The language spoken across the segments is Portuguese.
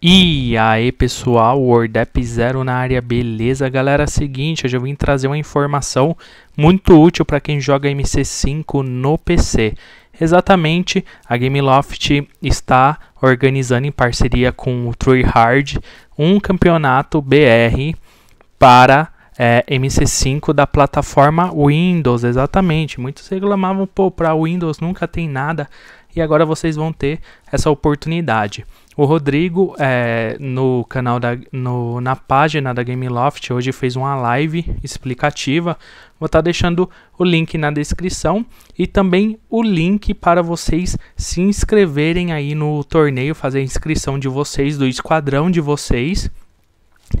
E aí pessoal, Wordep Zero na área, beleza? Galera, é seguinte, hoje eu vim trazer uma informação muito útil para quem joga MC5 no PC. Exatamente, a Gameloft está organizando em parceria com o True Hard um campeonato BR para é, MC5 da plataforma Windows, exatamente. Muitos reclamavam, pô, para Windows nunca tem nada e agora vocês vão ter essa oportunidade. O Rodrigo, é, no canal da, no, na página da GameLoft, hoje fez uma live explicativa. Vou estar tá deixando o link na descrição e também o link para vocês se inscreverem aí no torneio, fazer a inscrição de vocês, do esquadrão de vocês.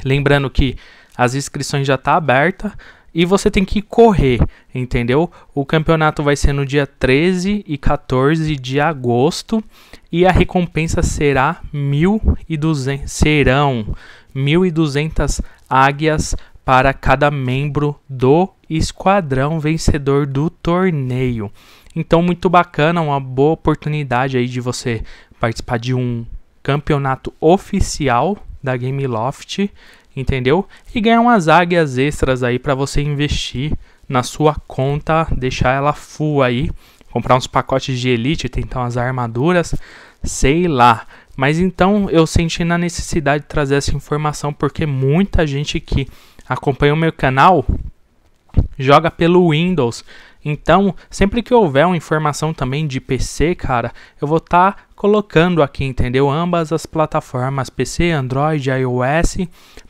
Lembrando que as inscrições já estão tá abertas e você tem que correr, entendeu? O campeonato vai ser no dia 13 e 14 de agosto e a recompensa será 1.200 serão 1.200 águias para cada membro do esquadrão vencedor do torneio. Então muito bacana, uma boa oportunidade aí de você participar de um campeonato oficial da Gameloft entendeu? E ganhar umas águias extras aí para você investir na sua conta, deixar ela full aí, comprar uns pacotes de elite, tentar umas armaduras, sei lá. Mas então eu senti na necessidade de trazer essa informação porque muita gente que acompanha o meu canal joga pelo Windows. Então, sempre que houver uma informação também de PC, cara, eu vou estar tá colocando aqui, entendeu? Ambas as plataformas, PC, Android, iOS,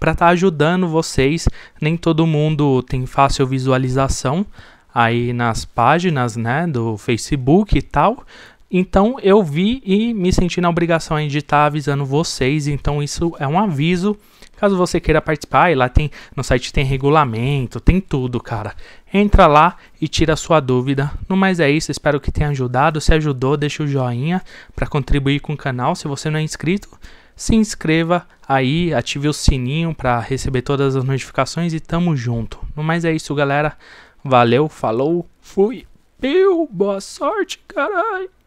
para estar tá ajudando vocês. Nem todo mundo tem fácil visualização aí nas páginas, né, do Facebook e tal, então eu vi e me senti na obrigação de estar tá avisando vocês. Então isso é um aviso. Caso você queira participar, lá tem no site tem regulamento, tem tudo, cara. Entra lá e tira a sua dúvida. No mais é isso, espero que tenha ajudado. Se ajudou, deixa o joinha para contribuir com o canal. Se você não é inscrito, se inscreva aí, ative o sininho para receber todas as notificações e tamo junto. No mais é isso, galera. Valeu, falou, fui. Piu, boa sorte, caralho.